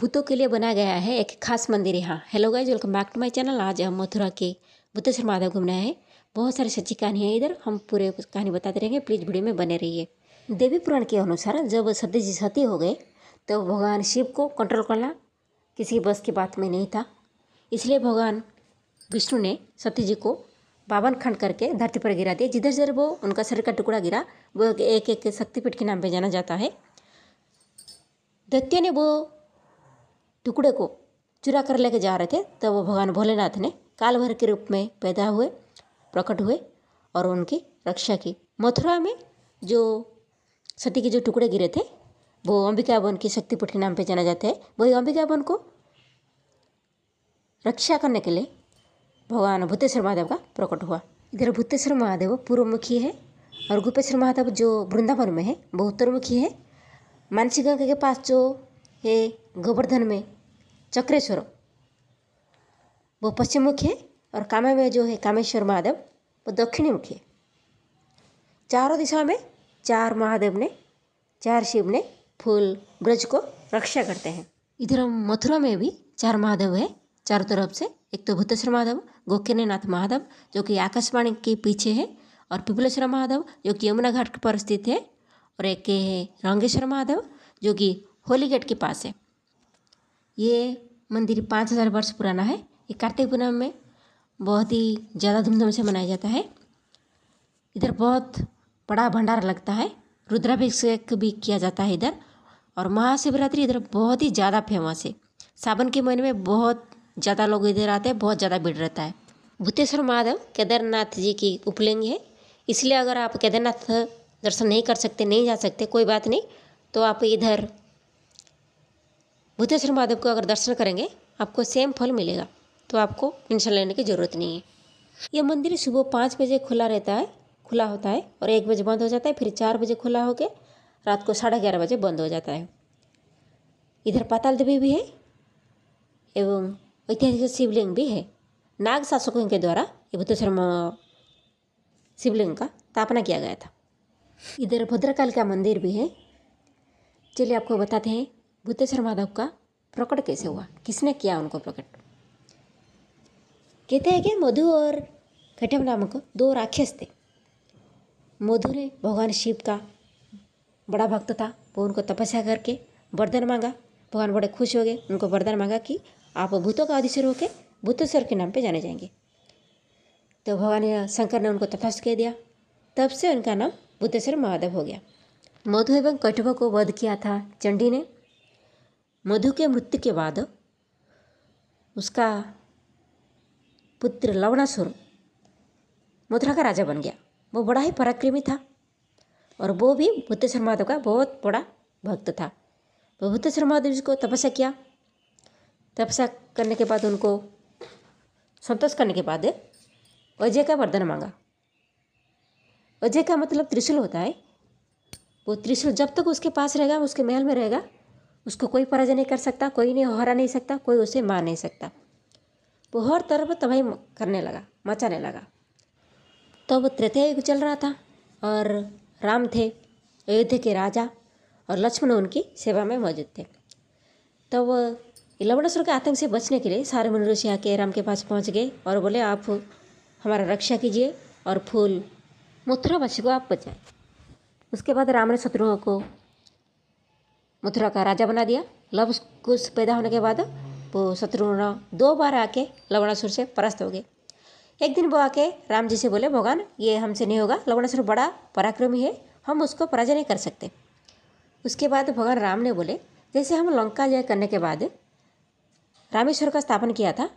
भूतों के लिए बनाया गया है एक खास मंदिर यहाँ hello guys welcome back to my channel आज हम मथुरा के बुद्धेश्वर महादेव घूमना है बहुत सारी सच्ची कहानी है इधर हम पूरे कहानी बताते रहेंगे प्लीज़ वीडियो में बने रहिए देवी पुराण के अनुसार जब सती जी सती हो गए तो भगवान शिव को कंट्रोल करना किसी बस की बात में नहीं था इसलिए भगवान विष्णु ने सती जी को बावन खंड करके धरती पर गिरा दिया जिधर जिधर वो उनका शरीर का टुकड़ा गिरा वो एक एक शक्तिपीठ के नाम पर जाना जाता है दैत्य ने वो टुकड़े को चुरा कर लेके जा रहे थे तब वो भगवान भोलेनाथ ने कालभर के रूप में पैदा हुए प्रकट हुए और उनकी रक्षा की मथुरा में जो सती के जो टुकड़े गिरे थे वो अंबिका भवन की शक्तिपीठ के नाम पे जाना जाता है वही अंबिका भवन को रक्षा करने के लिए भगवान भूतेश्वर महादेव का प्रकट हुआ इधर भूतेश्वर महादेव पूर्वमुखी है और गुप्तेश्वर महादेव जो वृंदावन में है वो उत्तरमुखी है मानसी गंगा के पास जो है गोवर्धन में चक्रेश्वर वो पश्चिम मुखी है और कामे में जो है कामेश्वर महादेव वो दक्षिणी मुखी है चारों दिशा में चार महादेव ने चार शिव ने फूल ब्रज को रक्षा करते हैं इधर हम मथुरा में भी चार महादेव है चारों तरफ से एक तो भूतेश्वर महादेव गोकिनीनाथ महादेव जो कि आकाशवाणी के पीछे है और पिपलेश्वर महादेव जो कि यमुना घाट पर स्थित है और एक है रंगेश्वर महादेव जो कि होलीगेट के पास है ये मंदिर पाँच हज़ार वर्ष पुराना है ये कार्तिक पूर्णिमा में बहुत ही ज़्यादा धूमधाम से मनाया जाता है इधर बहुत बड़ा भंडारा लगता है रुद्राभिषेक भी किया जाता है इधर और महाशिवरात्रि इधर बहुत ही ज़्यादा फेमस है सावन के महीने में बहुत ज़्यादा लोग इधर आते हैं बहुत ज़्यादा भीड़ रहता है भूतेश्वर महादेव केदारनाथ जी की उपलिंग है इसलिए अगर आप केदारनाथ दर्शन नहीं कर सकते नहीं जा सकते कोई बात नहीं तो आप इधर भूतेश्वर महादेव को अगर दर्शन करेंगे आपको सेम फल मिलेगा तो आपको टेंशन लेने की ज़रूरत नहीं है यह मंदिर सुबह पाँच बजे खुला रहता है खुला होता है और एक बजे बंद हो जाता है फिर चार बजे खुला होकर रात को साढ़े ग्यारह बजे बंद हो जाता है इधर पाताल देवी भी है एवं ऐतिहासिक शिवलिंग भी है नाग शासकों के द्वारा ये भूतेश्वर शिवलिंग का स्थापना किया गया था इधर भद्रकाल का मंदिर भी है चलिए आपको बताते हैं भूतेश्वर माधव का प्रकट कैसे हुआ किसने किया उनको प्रकट कहते हैं कि मधु और घटम नामक दो राक्षस थे मधु ने भगवान शिव का बड़ा भक्त था वो उनको तपस्या करके वरदान मांगा भगवान बड़े खुश हो गए उनको वरदान मांगा कि आप भूतों का अधीश्वर होकर भूतेश्वर के नाम पे जाने जाएंगे तो भगवान शंकर ने उनको तपस्या कह दिया तब से उनका नाम भूतेश्वर महादेव हो गया मधु एवं कटवा को वध किया था चंडी ने मधु के मृत्यु के बाद उसका पुत्र लवणासुर मथुरा का राजा बन गया वो बड़ा ही पराक्रमी था और वो भी भूतेश्वर महादेव का बहुत बड़ा भक्त था वो भूतेश्वर महादेव जी को तपस्या किया तपस्या करने के बाद उनको संतोष करने के बाद अजय का वरदान मांगा अजय का मतलब त्रिशूल होता है वो त्रिशूल जब तक उसके पास रहेगा उसके महल में रहेगा उसको कोई पराजय नहीं कर सकता कोई नहीं हरा नहीं सकता कोई उसे मार नहीं सकता वो हर तरफ तबाही करने लगा मचाने लगा तब तो त्रेतया युग चल रहा था और राम थे अयोध्या के राजा और लक्ष्मण उनकी सेवा में मौजूद थे तब तो लवणासुर के आतंक से बचने के लिए सारे मनुष्य ऋषि आके राम के पास पहुंच गए और बोले आप हमारा रक्षा कीजिए और फूल मथुरा मछली को आप बचाएं उसके बाद राम ने शत्रुओं को मथुरा का राजा बना दिया लव कुश पैदा होने के बाद वो शत्रुघ्न दो बार आके लवणासुर से परास्त हो गए एक दिन वो आके राम जी से बोले भगवान ये हमसे नहीं होगा लवणासुर बड़ा पराक्रमी है हम उसको पराजय नहीं कर सकते उसके बाद भगवान राम ने बोले जैसे हम लंका जय करने के बाद रामेश्वर का स्थापन किया था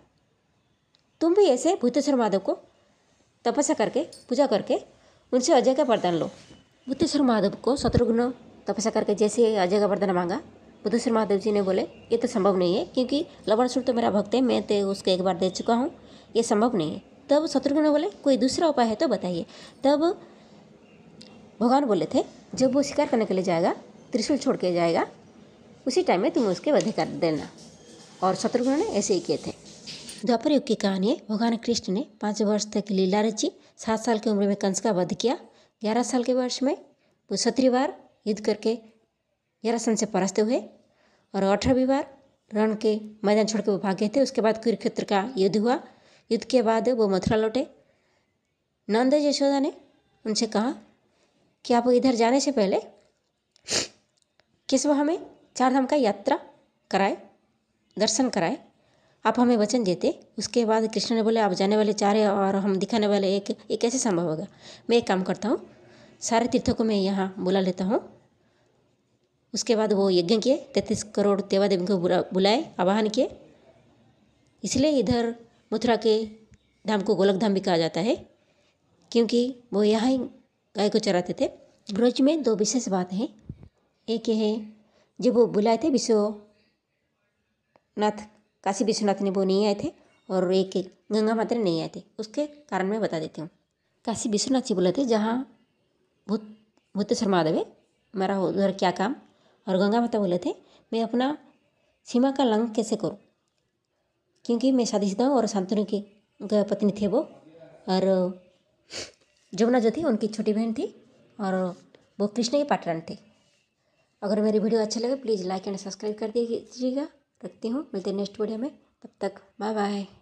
तुम भी ऐसे भूतेश्वर माधव को तपस्या करके पूजा करके उनसे अजय का वरदान लो भूतेश्वर माधव को शत्रुघ्न तपस्या करके जैसे अजय का मांगा बुद्धेश्वर तो महादेव जी ने बोले ये तो संभव नहीं है क्योंकि लवणसुर तो मेरा भक्त है मैं तो उसको एक बार दे चुका हूँ ये संभव नहीं है तब शत्रुघ्न ने बोले कोई दूसरा उपाय है तो बताइए तब भगवान बोले थे जब वो शिकार करने के लिए जाएगा त्रिशूल छोड़ के जाएगा उसी टाइम में तुम उसके वधे कर देना और शत्रुघ्न ने ऐसे ही किए थे द्वापर युग की कहानी है भगवान कृष्ण ने पाँच वर्ष तक लीला रची सात साल की उम्र में कंस का वध किया ग्यारह साल के वर्ष में वो बार युद्ध करके जरासन से परास्त हुए और अठारहवीं बार रण के मैदान छोड़ वो भाग गए थे उसके बाद कुरुक्षेत्र का युद्ध हुआ युद्ध के बाद वो मथुरा लौटे नंद यशोदा ने उनसे कहा कि आप इधर जाने से पहले किसवा हमें चारधाम का यात्रा कराए दर्शन कराए आप हमें वचन देते उसके बाद कृष्ण ने बोले आप जाने वाले चार और हम दिखाने वाले एक ये कैसे संभव होगा मैं एक काम करता हूँ सारे तीर्थों को मैं यहाँ बुला लेता हूँ उसके बाद वो यज्ञ किए तैंतीस करोड़ देवा देवी को बुलाए आवाहन किए इसलिए इधर मथुरा के धाम को गोलक धाम भी कहा जाता है क्योंकि वो यहाँ ही गाय को चराते थे ब्रज में दो विशेष बात है एक है जब वो बुलाए थे विश्वनाथ काशी विश्वनाथ ने वो नहीं आए थे और एक गंगा माता ने नहीं आए थे उसके कारण मैं बता देती हूँ काशी विश्वनाथ जी बुलाए थे जहाँ भूत भूतेश्वर महादेव है मेरा उधर क्या काम और गंगा माता बोले थे मैं अपना सीमा का लंग कैसे करूँ क्योंकि मैं शादीशुदा हूँ और शांतनु की पत्नी थे वो और जमुना जो थी उनकी छोटी बहन थी और वो कृष्ण ही पाटरान थे अगर मेरी वीडियो अच्छा लगे प्लीज़ लाइक एंड सब्सक्राइब कर दीजिएगा रखती हूँ मिलते हैं नेक्स्ट वीडियो में तब तक बाय बाय